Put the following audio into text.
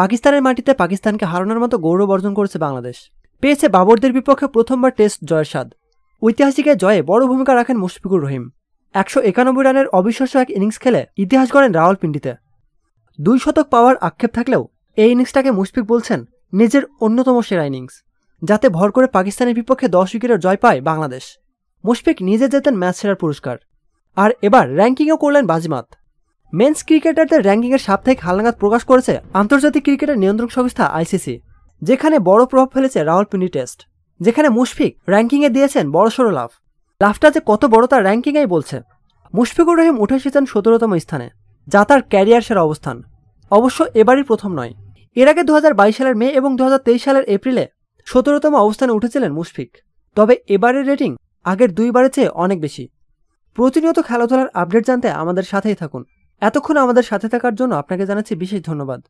পাকিস্তানের মাটিতে পাকিস্তানকে হারানোর মতো গৌরব অর্জন করেছে বাংলাদেশ পেয়েছে বাবরদের বিপক্ষে প্রথমবার টেস্ট জয়ের স্বাদ ঐতিহাসিক জয়ে বড় ভূমিকা রাখেন মুশফিকুর রহিম একশো একানব্বই রানের অবিশ্বাস্য এক ইনিংস খেলে ইতিহাস গড়েন পিন্ডিতে দুই শতক পাওয়ার আক্ষেপ থাকলেও এই ইনিংসটাকে মুশফিক বলছেন নিজের অন্যতম সেরা ইনিংস যাতে ভর করে পাকিস্তানের বিপক্ষে দশ উইকেটের জয় পায় বাংলাদেশ মুশফিক নিজে যেতেন ম্যাচ সেরার পুরস্কার আর এবার র্যাঙ্কিংও করলেন বাজিমাত মেন্স ক্রিকেটারদের র্যাঙ্কিংয়ের সাপ্তাহিক হালনাগাদ প্রকাশ করেছে আন্তর্জাতিক ক্রিকেটের নিয়ন্ত্রক সংস্থা আইসিসি যেখানে বড় প্রভাব ফেলেছে রাহুল পিনি টেস্ট যেখানে মুশফিক র্যাঙ্কিংয়ে দিয়েছেন বড়সড় লাভ লাভটা যে কত বড় তার র্যাঙ্কিংয়েই বলছে মুশফিকুর রহিম উঠে এসেছেন সতেরোতম স্থানে যা তার ক্যারিয়ার সেরা অবস্থান অবশ্য এবারই প্রথম নয় এর আগে দু সালের মে এবং দু সালের এপ্রিলে সতেরোতম অবস্থানে উঠেছিলেন মুশফিক তবে এবারের রেটিং আগের দুইবারের চেয়ে অনেক বেশি প্রতিনিয়ত খেলাধুলার আপডেট জানতে আমাদের সাথেই থাকুন এতক্ষণ আমাদের সাথে থাকার জন্য আপনাকে জানাচ্ছি বিশেষ ধন্যবাদ